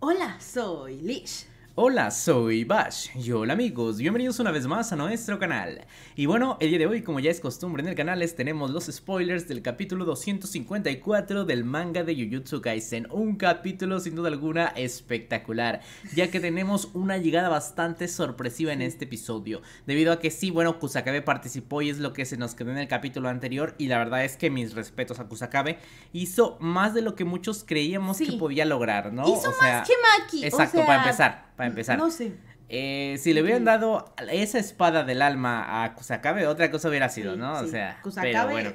Hola, soy Lish. Hola, soy Bash y hola amigos, bienvenidos una vez más a nuestro canal. Y bueno, el día de hoy, como ya es costumbre en el canal, les tenemos los spoilers del capítulo 254 del manga de Jujutsu Kaisen. Un capítulo sin duda alguna espectacular, ya que tenemos una llegada bastante sorpresiva en este episodio. Debido a que sí, bueno, Kusakabe participó y es lo que se nos quedó en el capítulo anterior. Y la verdad es que mis respetos a Kusakabe, hizo más de lo que muchos creíamos que podía lograr, ¿no? Hizo más que Maki. Exacto, para empezar empezar. No sé. Eh, si le hubieran dado esa espada del alma a Kusakabe, otra cosa hubiera sido, ¿no? O sea, pero bueno.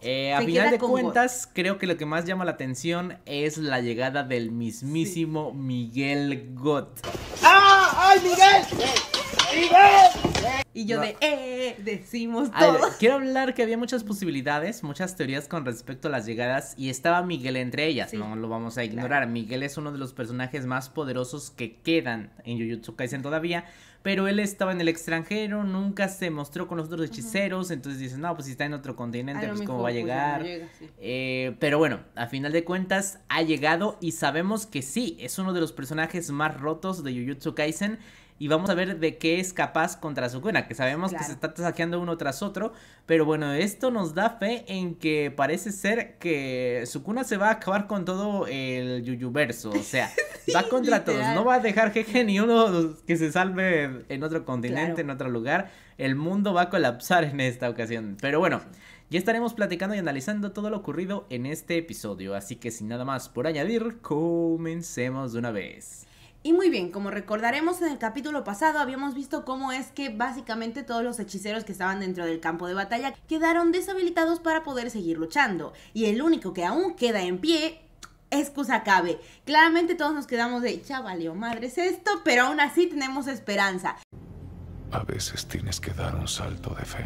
Eh, a final de cuentas, creo que lo que más llama la atención es la llegada del mismísimo Miguel Gott. ¡Ah! ¡Ay, Miguel! ¡Eh! ¡Miguel! Y yo de, eh, decimos todo. quiero hablar que había muchas posibilidades, muchas teorías con respecto a las llegadas y estaba Miguel entre ellas, no lo vamos a ignorar. Miguel es uno de los personajes más poderosos que quedan en Jujutsu Kaisen todavía, pero él estaba en el extranjero, nunca se mostró con los otros hechiceros, entonces dices, no, pues si está en otro continente, ah, pues cómo va a pues, llegar. Eh, pero bueno, a final de cuentas ha llegado y sabemos que sí, es uno de los personajes más rotos de Jujutsu Kaisen y vamos a ver de qué es capaz contra Sukuna, que sabemos que se está saqueando uno tras otro, pero bueno, esto nos da fe en que parece ser que Sukuna se va a acabar con todo el verso. o sea, va contra todos, no va a dejar jeje ni uno que se salve en otro continente, en otro lugar, el mundo va a colapsar en esta ocasión, pero bueno. Ya estaremos platicando y analizando todo lo ocurrido en este episodio, así que sin nada más por añadir, comencemos de una vez. Y muy bien, como recordaremos en el capítulo pasado, habíamos visto cómo es que básicamente todos los hechiceros que estaban dentro del campo de batalla quedaron deshabilitados para poder seguir luchando. Y el único que aún queda en pie es cabe. Claramente todos nos quedamos de, chaval madre, madres es esto, pero aún así tenemos esperanza. A veces tienes que dar un salto de fe.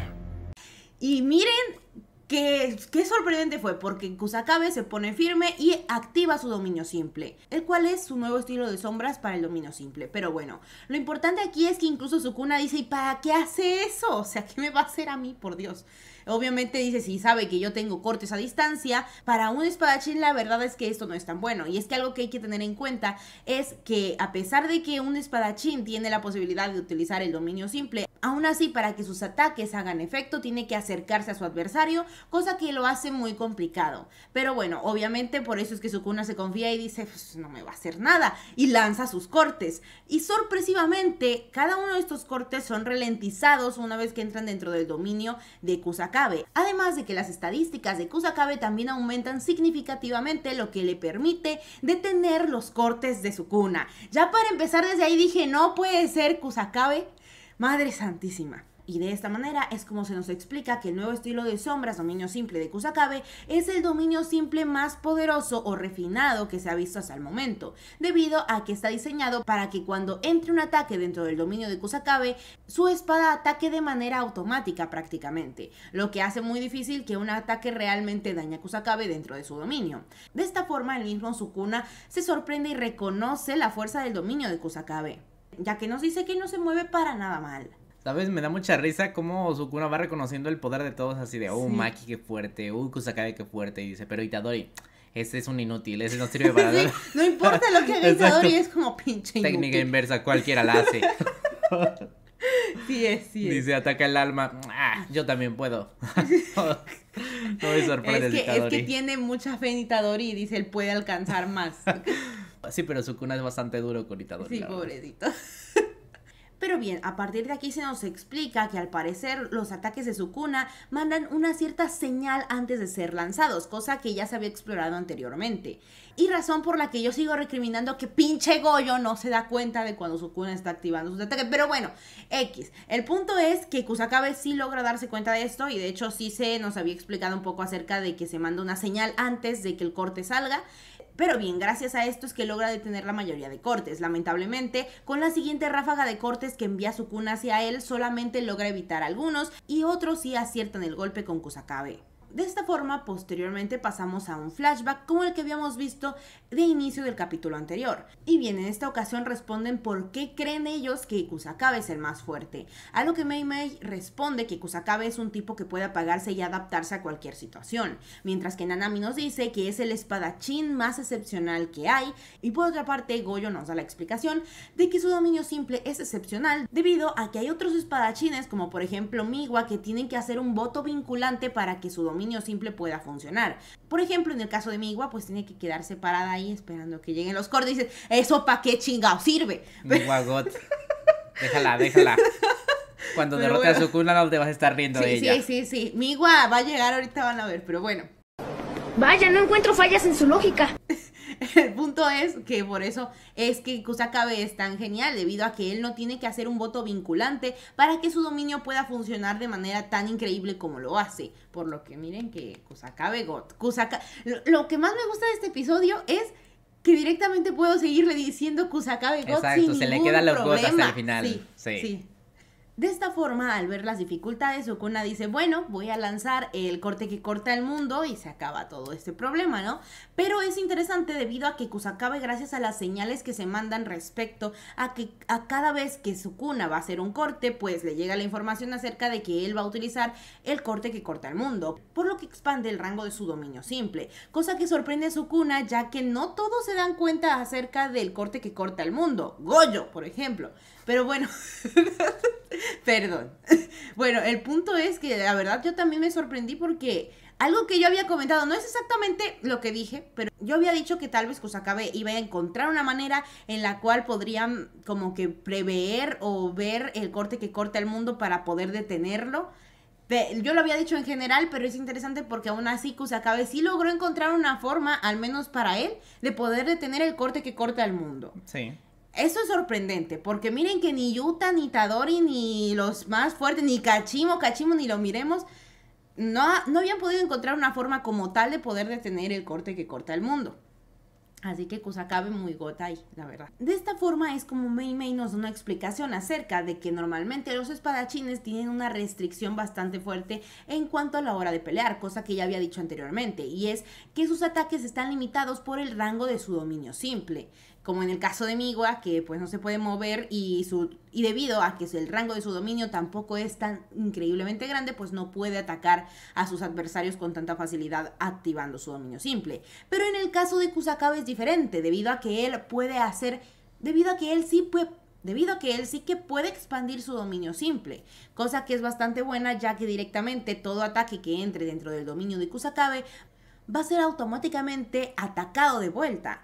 Y miren, que sorprendente fue porque Kusakabe se pone firme y activa su dominio simple, el cual es su nuevo estilo de sombras para el dominio simple. Pero bueno, lo importante aquí es que incluso Sukuna dice, ¿y para qué hace eso? O sea, ¿qué me va a hacer a mí, por Dios? Obviamente dice, si sabe que yo tengo cortes a distancia, para un espadachín la verdad es que esto no es tan bueno. Y es que algo que hay que tener en cuenta es que a pesar de que un espadachín tiene la posibilidad de utilizar el dominio simple, aún así para que sus ataques hagan efecto tiene que acercarse a su adversario, cosa que lo hace muy complicado. Pero bueno, obviamente por eso es que Sukuna se confía y dice, pues no me va a hacer nada, y lanza sus cortes. Y sorpresivamente, cada uno de estos cortes son ralentizados una vez que entran dentro del dominio de Kusaka además de que las estadísticas de Kusakabe también aumentan significativamente, lo que le permite detener los cortes de su cuna. Ya para empezar desde ahí dije, no puede ser Kusakabe, Madre Santísima. Y de esta manera es como se nos explica que el nuevo estilo de sombras, dominio simple de Kusakabe, es el dominio simple más poderoso o refinado que se ha visto hasta el momento, debido a que está diseñado para que cuando entre un ataque dentro del dominio de Kusakabe, su espada ataque de manera automática prácticamente, lo que hace muy difícil que un ataque realmente dañe a Kusakabe dentro de su dominio. De esta forma, el mismo Sukuna se sorprende y reconoce la fuerza del dominio de Kusakabe, ya que nos dice que no se mueve para nada mal. ¿Sabes? Me da mucha risa cómo Sukuna va reconociendo el poder de todos así de, oh, Maki, qué fuerte, uh, Kusakabe, qué fuerte. Y dice, pero Itadori, ese es un inútil, ese no sirve para nada. no importa lo que haga Itadori, es como pinche inútil. Técnica inversa, cualquiera la hace. sí es, sí Dice, ataca el alma, ah, yo también puedo. no me sorprende es que, Es que tiene mucha fe en Itadori y dice, él puede alcanzar más. sí, pero Sukuna es bastante duro con Itadori. Sí, pobrecito. Pero bien, a partir de aquí se nos explica que al parecer los ataques de Sukuna mandan una cierta señal antes de ser lanzados, cosa que ya se había explorado anteriormente. Y razón por la que yo sigo recriminando que pinche Goyo no se da cuenta de cuando Sukuna está activando sus ataques. Pero bueno, X. El punto es que Kusakabe sí logra darse cuenta de esto y de hecho sí se nos había explicado un poco acerca de que se manda una señal antes de que el corte salga pero bien, gracias a esto es que logra detener la mayoría de cortes. Lamentablemente, con la siguiente ráfaga de cortes que envía cuna hacia él, solamente logra evitar algunos y otros sí aciertan el golpe con Kusakabe. De esta forma, posteriormente pasamos a un flashback como el que habíamos visto de inicio del capítulo anterior. Y bien, en esta ocasión responden por qué creen ellos que Kusakabe es el más fuerte. A lo que Mei Mei responde que Kusakabe es un tipo que puede apagarse y adaptarse a cualquier situación, mientras que Nanami nos dice que es el espadachín más excepcional que hay, y por otra parte Goyo nos da la explicación de que su dominio simple es excepcional debido a que hay otros espadachines como por ejemplo Miwa que tienen que hacer un voto vinculante para que su dominio dominio simple pueda funcionar. Por ejemplo, en el caso de mi pues tiene que quedarse parada ahí esperando que lleguen los cordes. ¿eso para qué chingado sirve? Mi guagot. déjala, déjala. Cuando derrote a su cuna no te vas a estar riendo de ella. Sí, sí, sí. Mi va a llegar, ahorita van a ver, pero bueno. Vaya, no encuentro fallas en su lógica. El punto es que por eso es que Kusakabe es tan genial, debido a que él no tiene que hacer un voto vinculante para que su dominio pueda funcionar de manera tan increíble como lo hace. Por lo que miren que Kusakabe Got... Lo, que más me gusta de este episodio es que directamente puedo seguirle diciendo Kusakabe God Exacto, se le quedan los problema. al final. sí. De esta forma, al ver las dificultades, Sukuna dice, bueno, voy a lanzar el corte que corta el mundo y se acaba todo este problema, ¿no? Pero es interesante debido a que Kusakabe, gracias a las señales que se mandan respecto a que a cada vez que Sukuna va a hacer un corte, pues le llega la información acerca de que él va a utilizar el corte que corta el mundo, por lo que expande el rango de su dominio simple, cosa que sorprende a Sukuna ya que no todos se dan cuenta acerca del corte que corta el mundo, Goyo, por ejemplo. Pero bueno, perdón. Bueno, el punto es que la verdad yo también me sorprendí porque algo que yo había comentado, no es exactamente lo que dije, pero yo había dicho que tal vez Kusakabe iba a encontrar una manera en la cual podrían como que prever o ver el corte que corta el mundo para poder detenerlo. Yo lo había dicho en general, pero es interesante porque aún así Kusakabe sí logró encontrar una forma, al menos para él, de poder detener el corte que corta el mundo. Sí. Eso es sorprendente, porque miren que ni Yuta, ni Tadori, ni los más fuertes, ni Cachimo, Cachimo, ni lo miremos, no, no habían podido encontrar una forma como tal de poder detener el corte que corta el mundo. Así que cosa pues, cabe muy gota ahí, la verdad. De esta forma es como Mei Mei nos da una explicación acerca de que normalmente los espadachines tienen una restricción bastante fuerte en cuanto a la hora de pelear, cosa que ya había dicho anteriormente, y es que sus ataques están limitados por el rango de su dominio simple como en el caso de Migua, que pues no se puede mover y, su, y debido a que el rango de su dominio tampoco es tan increíblemente grande, pues no puede atacar a sus adversarios con tanta facilidad activando su dominio simple. Pero en el caso de Kusakabe es diferente, debido a que él puede hacer, debido a que él sí puede... Debido a que él sí que puede expandir su dominio simple, cosa que es bastante buena ya que directamente todo ataque que entre dentro del dominio de Kusakabe va a ser automáticamente atacado de vuelta.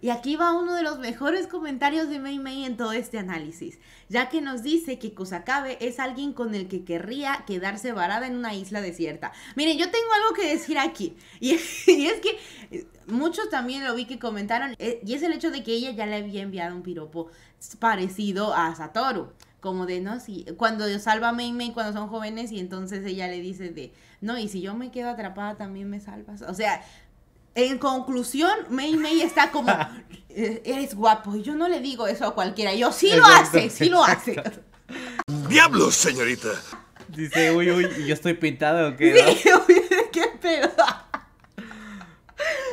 Y aquí va uno de los mejores comentarios de Mei Mei en todo este análisis, ya que nos dice que Kusakabe es alguien con el que querría quedarse varada en una isla desierta. Miren, yo tengo algo que decir aquí, y, es que eh, muchos también lo vi que comentaron, eh, y es el hecho de que ella ya le había enviado un piropo parecido a Satoru como de, ¿no? Si, cuando salva a Mei Mei cuando son jóvenes y entonces ella le dice de, no, y si yo me quedo atrapada también me salvas. O sea, en conclusión, May May está como, eh, eres guapo. Y yo no le digo eso a cualquiera. Yo sí lo hace, sí lo hace. ¡Diablos, señorita! Dice, uy, uy, ¿y yo estoy pintado o qué? uy, qué pedo.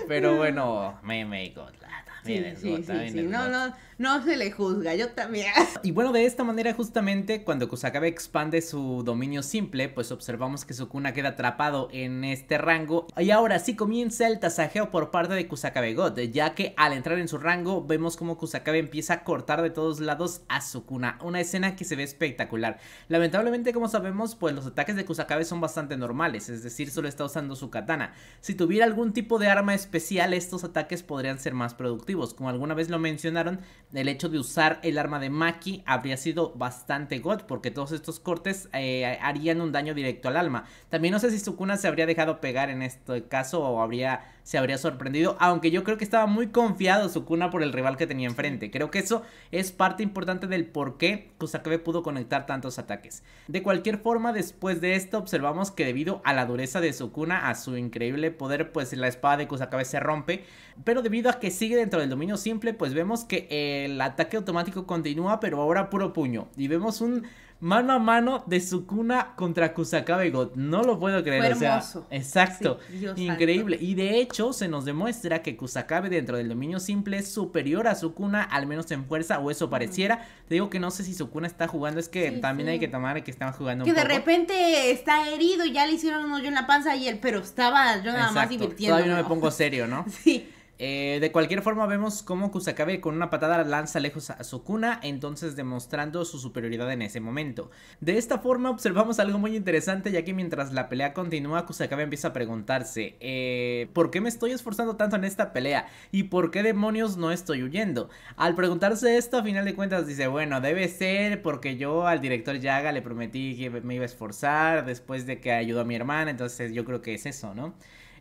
Pero bueno, May May ah, también sí, sí, sí, No, no, no se le juzga, yo también. Y bueno, de esta manera justamente cuando Kusakabe expande su dominio simple, pues observamos que Sukuna queda atrapado en este rango. Y ahora sí comienza el tasajeo por parte de Kusakabe God, ya que al entrar en su rango vemos como Kusakabe empieza a cortar de todos lados a Sukuna. Una escena que se ve espectacular. Lamentablemente, como sabemos, pues los ataques de Kusakabe son bastante normales, es decir, solo está usando su katana. Si tuviera algún tipo de arma especial, estos ataques podrían ser más productivos. Como alguna vez lo mencionaron, el hecho de usar el arma de Maki habría sido bastante god, porque todos estos cortes eh, harían un daño directo al alma. También no sé si Sukuna se habría dejado pegar en este caso o habría se habría sorprendido, aunque yo creo que estaba muy confiado Sukuna por el rival que tenía enfrente. Creo que eso es parte importante del por qué Kusakabe pudo conectar tantos ataques. De cualquier forma, después de esto observamos que debido a la dureza de Sukuna, a su increíble poder, pues la espada de Kusakabe se rompe, pero debido a que sigue dentro del dominio simple, pues vemos que el ataque automático continúa, pero ahora puro puño, y vemos un mano a mano de Sukuna contra Kusakabe God. No lo puedo creer. O sea, exacto. increíble. Y de hecho, se nos demuestra que Kusakabe dentro del dominio simple es superior a Sukuna, al menos en fuerza, o eso pareciera. Te digo que no sé si Sukuna está jugando, es que también hay que tomar que están jugando. Que de repente está herido, ya le hicieron un hoyo en la panza y pero estaba yo nada más divirtiendo. Todavía no me pongo serio, ¿no? sí. Eh, de cualquier forma, vemos cómo Kusakabe con una patada lanza lejos a Sukuna, entonces demostrando su superioridad en ese momento. De esta forma, observamos algo muy interesante, ya que mientras la pelea continúa, Kusakabe empieza a preguntarse: eh, ¿Por qué me estoy esforzando tanto en esta pelea? ¿Y por qué demonios no estoy huyendo? Al preguntarse esto, a final de cuentas dice: Bueno, debe ser porque yo al director Yaga le prometí que me iba a esforzar después de que ayudó a mi hermana, entonces yo creo que es eso, ¿no?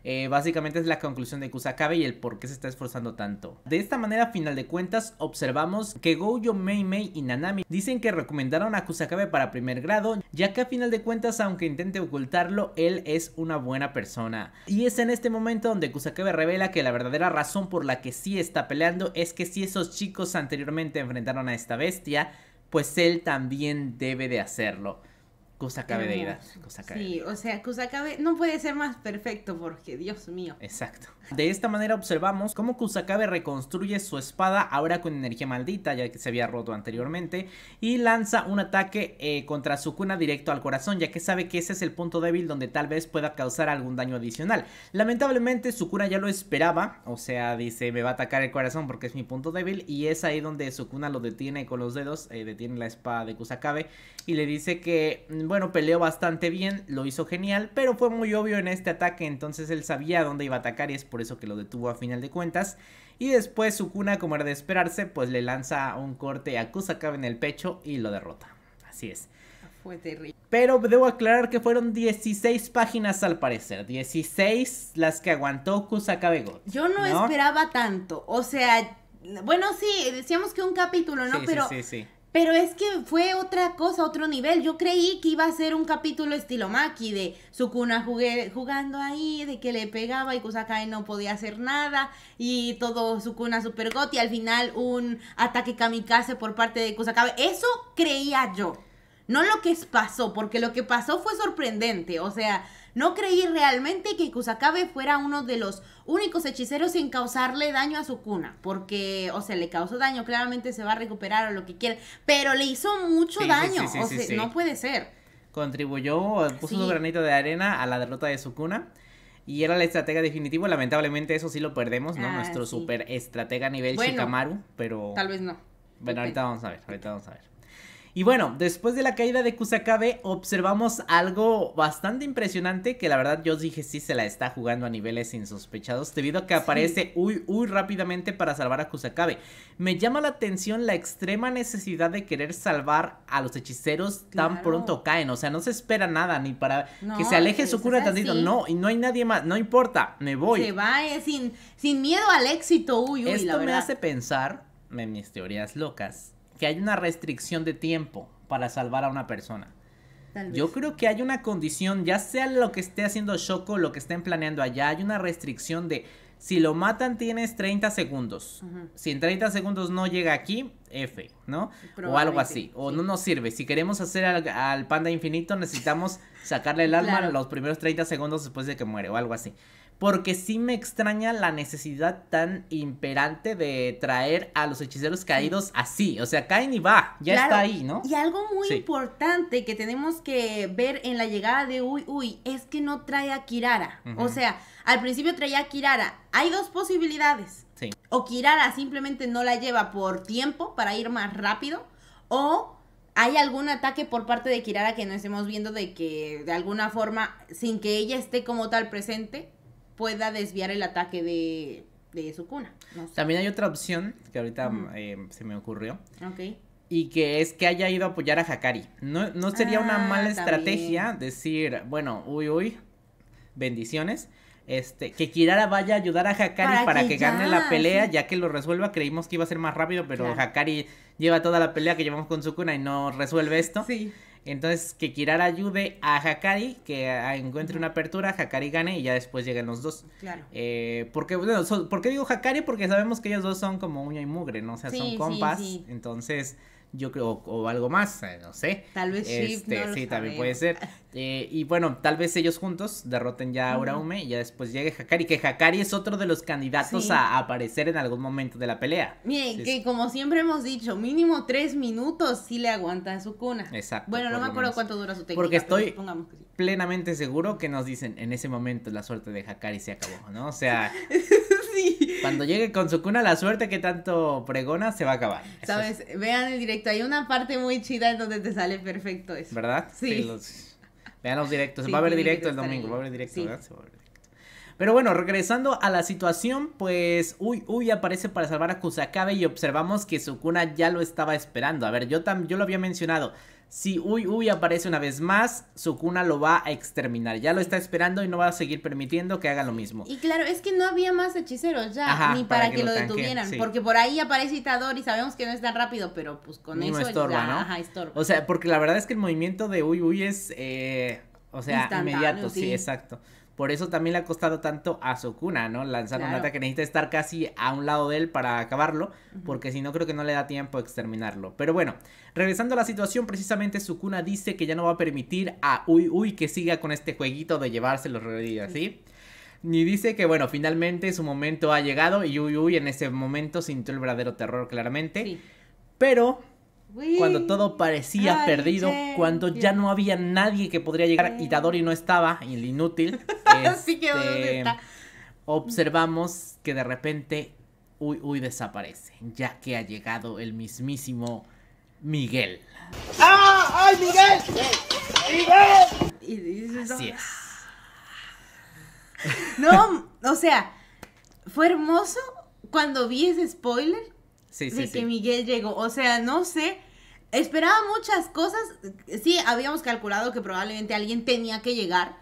Eh, básicamente es la conclusión de Kusakabe y el por qué se está esforzando tanto. De esta manera, a final de cuentas, observamos que Gojo, Mei Mei y Nanami dicen que recomendaron a Kusakabe para primer grado, ya que a final de cuentas, aunque intente ocultarlo, él es una buena persona. Y es en este momento donde Kusakabe revela que la verdadera razón por la que sí está peleando es que si esos chicos anteriormente enfrentaron a esta bestia, pues él también debe de hacerlo. Kusakabe ida. Sí, o sea, Kusakabe no puede ser más perfecto porque, Dios mío. Exacto. De esta manera observamos cómo Kusakabe reconstruye su espada ahora con energía maldita, ya que se había roto anteriormente, y lanza un ataque eh, contra Sukuna directo al corazón, ya que sabe que ese es el punto débil donde tal vez pueda causar algún daño adicional. Lamentablemente Sukuna ya lo esperaba, o sea, dice, me va a atacar el corazón porque es mi punto débil, y es ahí donde Sukuna lo detiene con los dedos, eh, detiene la espada de Kusakabe, y le dice que bueno, peleó bastante bien, lo hizo genial, pero fue muy obvio en este ataque, entonces él sabía dónde iba a atacar y es por eso que lo detuvo a final de cuentas. Y después Sukuna, como era de esperarse, pues le lanza un corte a Kusakabe en el pecho y lo derrota. Así es. Fue terrible. Pero debo aclarar que fueron 16 páginas al parecer. 16 las que aguantó Kusakabe God. Yo no, esperaba tanto. O sea, bueno, sí, decíamos que un capítulo, ¿no? Sí, Pero sí, sí, pero es que fue otra cosa, otro nivel. Yo creí que iba a ser un capítulo estilo Maki de Sukuna jugué, jugando ahí, de que le pegaba y Kusakai no podía hacer nada y todo Sukuna super got y al final un ataque kamikaze por parte de Kusakae. Eso creía yo. No lo que pasó, porque lo que pasó fue sorprendente. O sea, no creí realmente que Kusakabe fuera uno de los únicos hechiceros sin causarle daño a su cuna, porque, o sea, le causó daño, claramente se va a recuperar o lo que quiera, pero le hizo mucho daño, o sea, no puede ser. Contribuyó, puso un granito de arena a la derrota de su cuna. Y era la estratega definitiva, lamentablemente eso sí lo perdemos, ¿no? Nuestro ah, super estratega nivel Shikamaru, pero... Tal vez no. Bueno, ahorita vamos a ver, ahorita vamos a ver. Y bueno, después de la caída de Kusakabe observamos algo bastante impresionante que la verdad yo dije sí se la está jugando a niveles insospechados debido a que aparece uy uy rápidamente para salvar a Kusakabe. Me llama la atención la extrema necesidad de querer salvar a los hechiceros tan pronto caen, o sea, no se espera nada ni para que se aleje su cura tantito, no, y no hay nadie más, no importa, me voy. Se va eh, sin, sin miedo al éxito, uy uy. Esto me hace pensar en mis teorías locas hay una restricción de tiempo para salvar a una persona. Yo creo que hay una condición, ya sea lo que esté haciendo Shoko, lo que estén planeando allá, hay una restricción de si lo matan tienes 30 segundos. Si en 30 segundos no llega aquí, F, ¿no? O algo así. O no nos sirve. Si queremos hacer al, panda infinito, necesitamos sacarle el alma los primeros 30 segundos después de que muere, o algo así porque sí me extraña la necesidad tan imperante de traer a los hechiceros caídos así, o sea, caen y va, ya está ahí, ¿no? Y algo muy importante que tenemos que ver en la llegada de Uy Uy es que no trae a Kirara, o sea, al principio traía a Kirara, hay dos posibilidades. Sí. O Kirara simplemente no la lleva por tiempo para ir más rápido, o hay algún ataque por parte de Kirara que no estemos viendo de que de alguna forma, sin que ella esté como tal presente, pueda desviar el ataque de, de su cuna. También hay otra opción que ahorita eh, se me ocurrió. Ok. Y que es que haya ido a apoyar a Hakari. No, no sería una ah, mala estrategia decir, bueno, uy, uy, bendiciones. Este, que Kirara vaya a ayudar a Hakari para, que, gane la pelea, ya que lo resuelva. Creímos que iba a ser más rápido, pero Hakari lleva toda la pelea que llevamos con Sukuna y no resuelve esto. Sí. Entonces, que Kirara ayude a Hakari, que ah, encuentre una apertura, Hakari gane y ya después lleguen los dos. Claro. Eh, porque, bueno, ¿por qué digo Hakari? Porque sabemos que ellos dos son como uña y mugre, ¿no? O sea, son compas. Entonces, yo creo, o algo más, eh, no sé. Tal vez este, sí. también puede ser. Eh, y bueno, tal vez ellos juntos derroten ya a Uraume y ya después llegue Hakari, que Hakari es otro de los candidatos a aparecer en algún momento de la pelea. Bien, que como siempre hemos dicho, mínimo tres minutos si le aguanta a su cuna. Exacto. Bueno, no me acuerdo cuánto dura su técnica. Porque estoy plenamente seguro que nos dicen en ese momento la suerte de Hakari se acabó, ¿no? O sea, Cuando llegue con su cuna, la suerte que tanto pregona se va a acabar. Sabes, vean el directo. Hay una parte muy chida en donde te sale perfecto eso. ¿Verdad? Sí. Vean los directos. va a haber directo el domingo. Va a haber directo, ¿verdad? Se va a Pero bueno, regresando a la situación, pues Uy Uy aparece para salvar a Kusakabe y observamos que su cuna ya lo estaba esperando. A ver, yo, también, yo lo había mencionado. Si Uy Uy aparece una vez más, Sukuna lo va a exterminar. Ya lo está esperando y no va a seguir permitiendo que haga lo mismo. Y claro, es que no había más hechiceros ya, ni para, que, lo, detuvieran. Porque por ahí aparece Itador y sabemos que no es tan rápido, pero pues con eso. No ¿no? Ajá, estorba. O sea, porque la verdad es que el movimiento de Uy Uy es. Eh, o sea, inmediato, sí, exacto. Por eso también le ha costado tanto a Sukuna, ¿no? Lanzar un ataque necesita estar casi a un lado de él para acabarlo, porque si no creo que no le da tiempo a exterminarlo. Pero bueno, regresando a la situación, precisamente Sukuna dice que ya no va a permitir a Uy Uy que siga con este jueguito de llevarse los ¿sí? ni dice que, bueno, finalmente su momento ha llegado y Uy Uy en ese momento sintió el verdadero terror, claramente. Sí. Pero cuando todo parecía perdido, cuando ya no había nadie que podría llegar, y Dadori no estaba, el inútil. Así que este, Observamos que de repente Uy Uy desaparece, ya que ha llegado el mismísimo Miguel. ¡Ah! ¡Ay, Miguel! ¡Miguel! Y, Así ah". es. No, o sea, fue hermoso cuando vi ese spoiler sí, sí, de que Miguel llegó. O sea, no sé Esperaba muchas cosas. Sí, habíamos calculado que probablemente alguien tenía que llegar.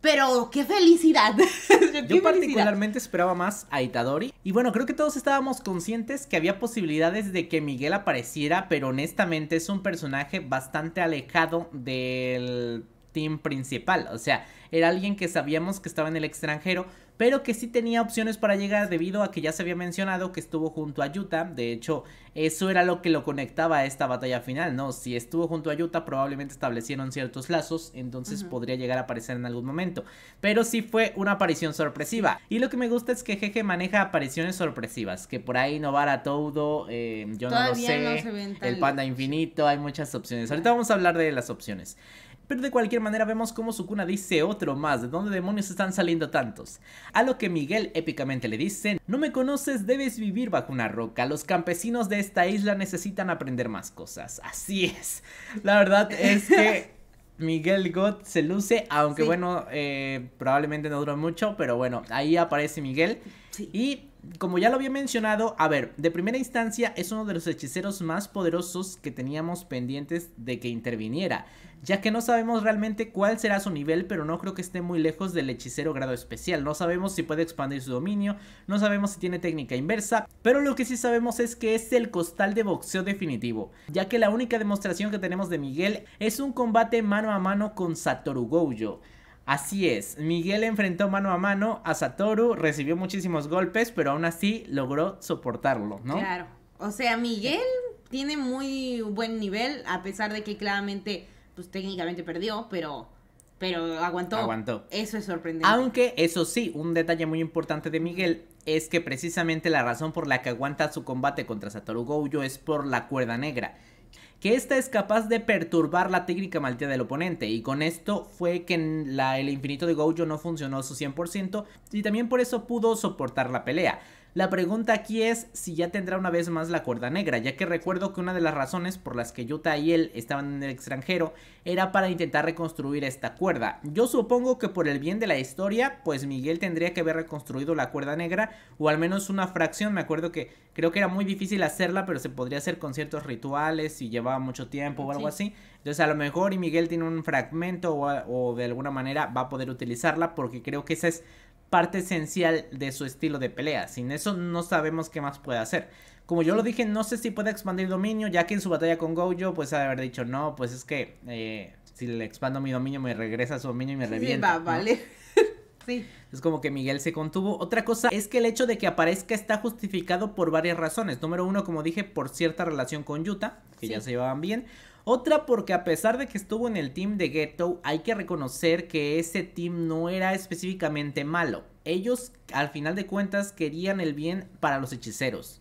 Pero qué felicidad. Yo particularmente esperaba más a Itadori. Y bueno, creo que todos estábamos conscientes que había posibilidades de que Miguel apareciera, pero honestamente es un personaje bastante alejado del team principal. O sea, era alguien que sabíamos que estaba en el extranjero, pero que sí tenía opciones para llegar debido a que ya se había mencionado que estuvo junto a Yuta. de hecho eso era lo que lo conectaba a esta batalla final, ¿no? Si estuvo junto a Yuta, probablemente establecieron ciertos lazos, entonces podría llegar a aparecer en algún momento, pero sí fue una aparición sorpresiva. Y lo que me gusta es que Jeje maneja apariciones sorpresivas, que por ahí Novara Todo, eh, yo no lo sé, el Panda Infinito, hay muchas opciones. Ahorita vamos a hablar de las opciones. Pero de cualquier manera vemos cómo Sukuna dice otro más, ¿de dónde demonios están saliendo tantos? A lo que Miguel épicamente le dice, no me conoces, debes vivir bajo una roca, los campesinos de esta isla necesitan aprender más cosas. Así es, la verdad es que Miguel God se luce, aunque bueno, eh, probablemente no dura mucho, pero bueno, ahí aparece Miguel. Y como ya lo había mencionado, a ver, de primera instancia es uno de los hechiceros más poderosos que teníamos pendientes de que interviniera ya que no sabemos realmente cuál será su nivel, pero no creo que esté muy lejos del hechicero grado especial. No sabemos si puede expandir su dominio, no sabemos si tiene técnica inversa, pero lo que sí sabemos es que es el costal de boxeo definitivo, ya que la única demostración que tenemos de Miguel es un combate mano a mano con Satoru Gojo. Así es, Miguel enfrentó mano a mano a Satoru, recibió muchísimos golpes, pero aún así logró soportarlo, ¿no? Claro. O sea, Miguel tiene muy buen nivel, a pesar de que claramente pues técnicamente perdió, pero pero aguantó. Aguantó. Eso es sorprendente. Aunque, eso sí, un detalle muy importante de Miguel es que precisamente la razón por la que aguanta su combate contra Satoru Gojo es por la cuerda negra. Que esta es capaz de perturbar la técnica maldita del oponente. Y con esto fue que la, el infinito de Gojo no funcionó su 100%. Y también por eso pudo soportar la pelea. La pregunta aquí es si ya tendrá una vez más la cuerda negra, ya que recuerdo que una de las razones por las que Yuta y él estaban en el extranjero era para intentar reconstruir esta cuerda. Yo supongo que por el bien de la historia, pues Miguel tendría que haber reconstruido la cuerda negra o al menos una fracción. Me acuerdo que creo que era muy difícil hacerla, pero se podría hacer con ciertos rituales y llevaba mucho tiempo o algo así. Entonces a lo mejor y Miguel tiene un fragmento o, o de alguna manera va a poder utilizarla porque creo que esa es parte esencial de su estilo de pelea. Sin eso no sabemos qué más puede hacer. Como yo lo dije, no sé si puede expandir dominio, ya que en su batalla con Gojo, pues ha de haber dicho, no, pues es que eh, si le expando mi dominio, me regresa su dominio y me revienta. Sí, Sí. Es como que Miguel se contuvo. Otra cosa es que el hecho de que aparezca está justificado por varias razones. Número uno, como dije, por cierta relación con Yuta, que ya se llevaban bien. Otra porque a pesar de que estuvo en el team de Ghetto, hay que reconocer que ese team no era específicamente malo. Ellos, al final de cuentas, querían el bien para los hechiceros.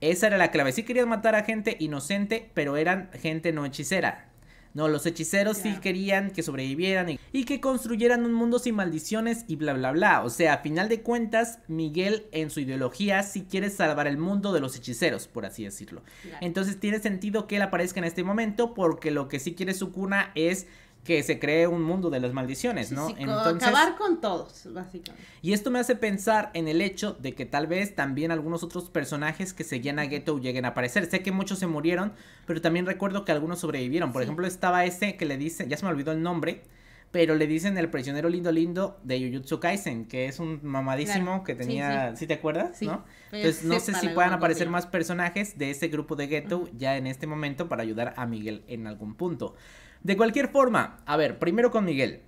Esa era la clave. si querían matar a gente inocente, pero eran gente no hechicera. No, los hechiceros sí querían que sobrevivieran y que construyeran un mundo sin maldiciones y bla bla bla. O sea, a final de cuentas, Miguel en su ideología sí quiere salvar el mundo de los hechiceros, por así decirlo. Entonces tiene sentido que él aparezca en este momento porque lo que sí quiere su cuna es que se cree un mundo de las maldiciones, ¿no? acabar con todos, básicamente. Y esto me hace pensar en el hecho de que tal vez también algunos otros personajes que seguían a Ghetto lleguen a aparecer. Sé que muchos se murieron, pero también recuerdo que algunos sobrevivieron. Por ejemplo, estaba ese que le dice, ya se me olvidó el nombre, pero le dicen el prisionero lindo lindo de Jujutsu Kaisen, que es un mamadísimo que tenía, si ¿sí te acuerdas? ¿no? Entonces no sé si puedan aparecer más personajes de ese grupo de Ghetto ya en este momento para ayudar a Miguel en algún punto. De cualquier forma, a ver, primero con Miguel.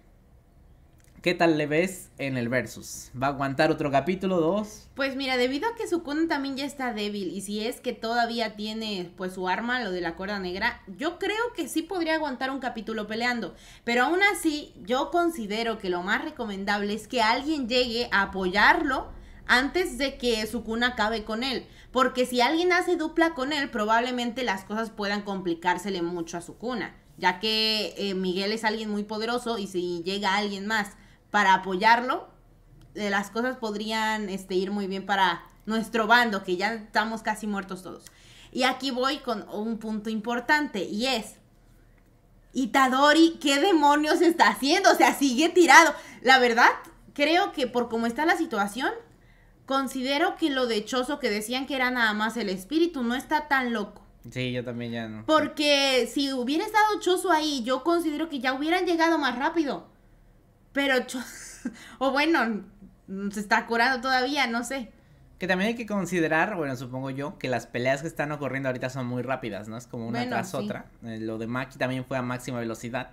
¿Qué tal le ves en el versus? ¿Va a aguantar otro capítulo, dos? Pues mira, debido a que su Sukuna también ya está débil y si es que todavía tiene pues su arma, lo de la cuerda negra, yo creo que sí podría aguantar un capítulo peleando. Pero aún así, yo considero que lo más recomendable es que alguien llegue a apoyarlo antes de que Sukuna acabe con él. Porque si alguien hace dupla con él, probablemente las cosas puedan complicársele mucho a Sukuna ya que eh, Miguel es alguien muy poderoso y si llega alguien más para apoyarlo, eh, las cosas podrían este, ir muy bien para nuestro bando, que ya estamos casi muertos todos. Y aquí voy con un punto importante y es, Itadori, ¿qué demonios está haciendo? O sea, sigue tirado. La verdad, creo que por cómo está la situación, considero que lo de Choso que decían que era nada más el espíritu no está tan loco Sí, yo también ya no. Porque si hubiera estado Choso ahí, yo considero que ya hubieran llegado más rápido. Pero Choso... o bueno, se está curando todavía, no sé. Que también hay que considerar, bueno, supongo yo, que las peleas que están ocurriendo ahorita son muy rápidas, ¿no? Es como una tras otra. Eh, lo de Maki también fue a máxima velocidad.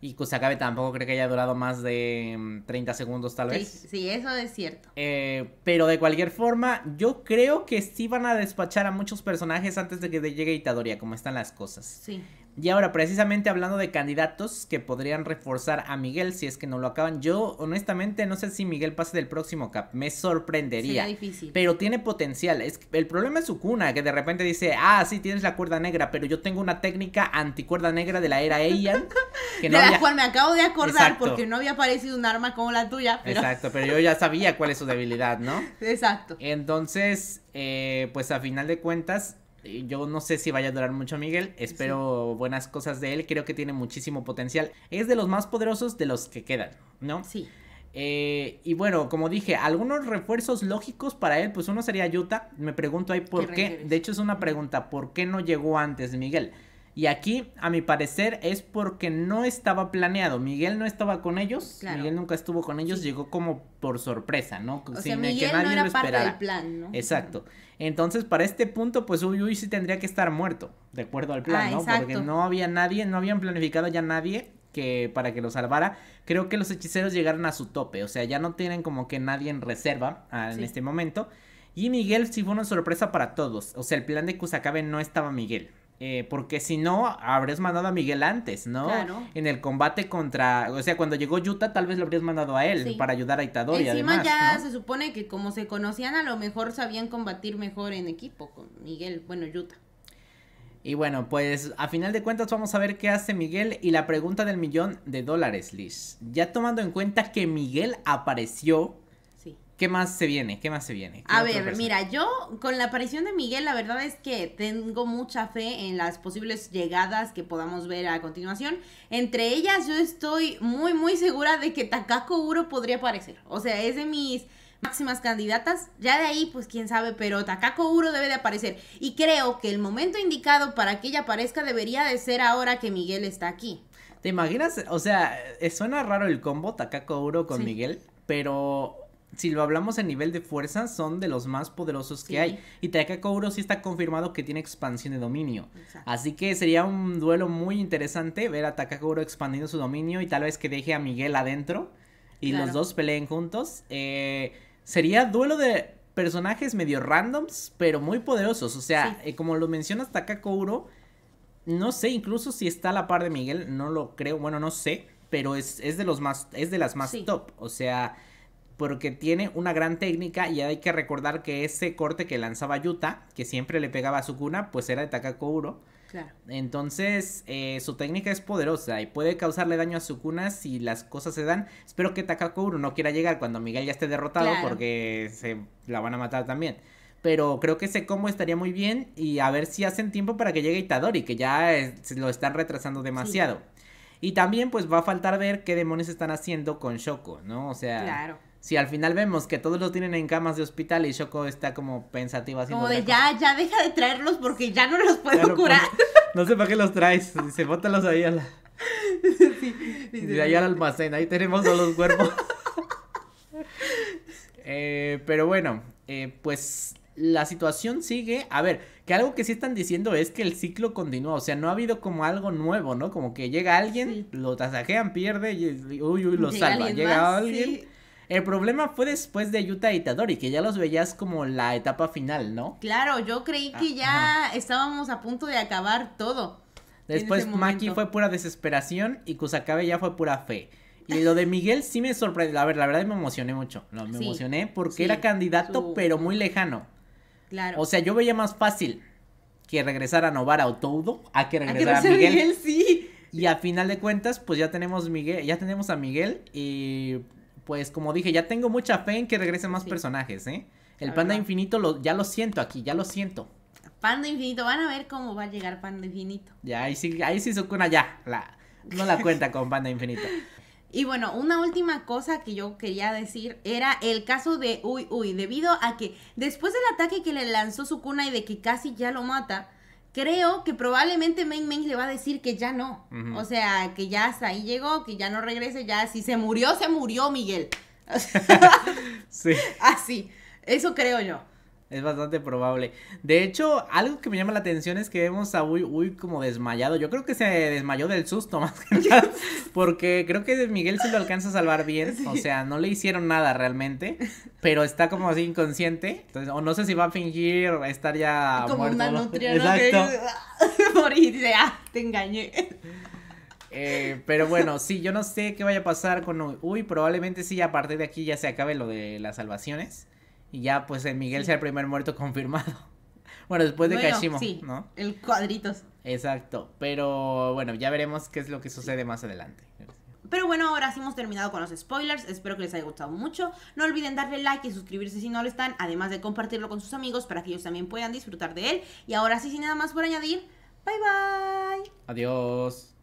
Y pues acabe tampoco creo que haya durado más de 30 mm, segundos, tal vez. Sí, eso es cierto. Eh, pero de cualquier forma, yo creo que sí van a despachar a muchos personajes antes de que llegue Itadoria, como están las cosas. Sí. Y ahora, precisamente hablando de candidatos que podrían reforzar a Miguel si es que no lo acaban, yo honestamente no sé si Miguel pase del próximo cap, me sorprendería. difícil. Pero tiene potencial. el problema es su cuna, que de repente dice, ah, sí, tienes la cuerda negra, pero yo tengo una técnica anticuerda negra de la era ella de la cual me acabo de acordar porque no había aparecido un arma como la tuya. Exacto, pero yo ya sabía cuál es su debilidad, ¿no? Exacto. Entonces, eh, pues a final de cuentas, eh, yo no sé si vaya a durar mucho Miguel, espero buenas cosas de él, creo que tiene muchísimo potencial. Es de los más poderosos de los que quedan, ¿no? Sí. Eh, y bueno, como dije, algunos refuerzos lógicos para él, pues uno sería Utah. Me pregunto ahí por qué. De hecho, es una pregunta, ¿por qué no llegó antes Miguel? Y aquí, a mi parecer, es porque no estaba planeado. Miguel no estaba con ellos. Miguel nunca estuvo con ellos. Llegó como por sorpresa, ¿no? Sin que nadie lo parte plan, ¿no? Exacto. Entonces, para este punto, pues Uy Uy sí tendría que estar muerto, de acuerdo al plan, ah, ¿no? Porque no había nadie, no habían planificado ya nadie que para que lo salvara. Creo que los hechiceros llegaron a su tope. O sea, ya no tienen como que nadie en reserva ah, en este momento. Y Miguel sí fue una sorpresa para todos. O sea, el plan de Kusakabe no estaba Miguel. Eh, porque si no, habrías mandado a Miguel antes, ¿no? Claro. En el combate contra. O sea, cuando llegó Yuta, tal vez lo habrías mandado a él para ayudar a Itadori. Encima además, ya se supone que como se conocían, a lo mejor sabían combatir mejor en equipo con Miguel, bueno, Yuta. Y bueno, pues a final de cuentas vamos a ver qué hace Miguel y la pregunta del millón de dólares, Liz. Ya tomando en cuenta que Miguel apareció ¿Qué más se viene? ¿Qué más se viene? A ver, mira, yo con la aparición de Miguel, la verdad es que tengo mucha fe en las posibles llegadas que podamos ver a continuación. Entre ellas, yo estoy muy, muy segura de que Takako Uro podría aparecer. O sea, es de mis máximas candidatas. Ya de ahí, pues quién sabe, pero Takako Uro debe de aparecer. Y creo que el momento indicado para que ella aparezca debería de ser ahora que Miguel está aquí. ¿Te imaginas? O sea, eh, suena raro el combo Takako Uro con Miguel, pero si lo hablamos a nivel de fuerza, son de los más poderosos que hay. Y Takakouro sí está confirmado que tiene expansión de dominio. Así que sería un duelo muy interesante ver a Takakouro expandiendo su dominio y tal vez que deje a Miguel adentro y los dos peleen juntos. Eh, sería duelo de personajes medio randoms, pero muy poderosos. O sea, eh, como lo mencionas Takakouro no sé incluso si está a la par de Miguel, no lo creo, bueno, no sé, pero es, es de los más, es de las más top. O sea porque tiene una gran técnica y hay que recordar que ese corte que lanzaba Yuta, que siempre le pegaba a su cuna, pues era de Takako Uro. Claro. Entonces, eh, su técnica es poderosa y puede causarle daño a su cuna si las cosas se dan. Espero que Takako Uro no quiera llegar cuando Miguel ya esté derrotado porque se la van a matar también. Pero creo que ese combo estaría muy bien y a ver si hacen tiempo para que llegue Itadori, que ya lo están retrasando demasiado. Y también pues va a faltar ver qué demonios están haciendo con Shoko, ¿no? O sea... Claro si al final vemos que todos los tienen en camas de hospital y Shoko está como pensativa. Así como de ya, ya deja de traerlos porque ya no los puedo curar. no sé para qué los traes, se bótalos ahí a la... ahí al almacén, ahí tenemos a los cuerpos. Eh, pero bueno, eh, pues la situación sigue. A ver, que algo que sí están diciendo es que el ciclo continúa. O sea, no ha habido como algo nuevo, ¿no? Como que llega alguien, lo tasajean, pierde, y, uy, uy, lo llega salva. llega alguien. El problema fue después de Yuta y Tadori, que ya los veías como la etapa final, ¿no? Claro, yo creí que ah, ya estábamos a punto de acabar todo. Después Maki fue pura desesperación y Kusakabe ya fue pura fe. Y lo de Miguel sí me sorprendió. A ver, la verdad me emocioné mucho. No, me emocioné porque era candidato, pero muy lejano. Claro. O sea, yo veía más fácil que regresara Novara o Toudo a que regresara a, Miguel. sí. Y a final de cuentas, pues ya tenemos Miguel, ya tenemos a Miguel y pues como dije, ya tengo mucha fe en que regresen más personajes, ¿eh? El Panda Infinito lo, ya lo siento aquí, ya lo siento. Panda Infinito, van a ver cómo va a llegar Panda Infinito. Ya, ahí sí, ahí sí Sukuna ya, la, no la cuenta con Panda Infinito. Y bueno, una última cosa que yo quería decir era el caso de Uy Uy, debido a que después del ataque que le lanzó Sukuna y de que casi ya lo mata, creo que probablemente Main Main le va a decir que ya no. O sea, que ya hasta ahí llegó, que ya no regrese, ya si se murió, se murió Miguel. sí. Así, eso creo yo. Es bastante probable. De hecho, algo que me llama la atención es que vemos a Uy, Uy como desmayado. Yo creo que se desmayó del susto más que nada. Porque creo que Miguel se lo alcanza a salvar bien. O sea, no le hicieron nada realmente. Pero está como así inconsciente. Entonces, o no sé si va a fingir estar ya como muerto. una nutria, ah, te engañé. Eh, pero bueno, sí, yo no sé qué vaya a pasar con Uy. Probablemente sí, a partir de aquí ya se acabe lo de las salvaciones. Y ya, pues Miguel sea el primer muerto confirmado. Bueno, después de bueno, Kashimo, ¿no? El cuadritos. Exacto, pero bueno, ya veremos qué es lo que sucede más adelante. Pero bueno, ahora sí hemos terminado con los spoilers. Espero que les haya gustado mucho. No olviden darle like y suscribirse si no lo están, además de compartirlo con sus amigos para que ellos también puedan disfrutar de él. Y ahora sí, sin nada más por añadir, bye bye. Adiós.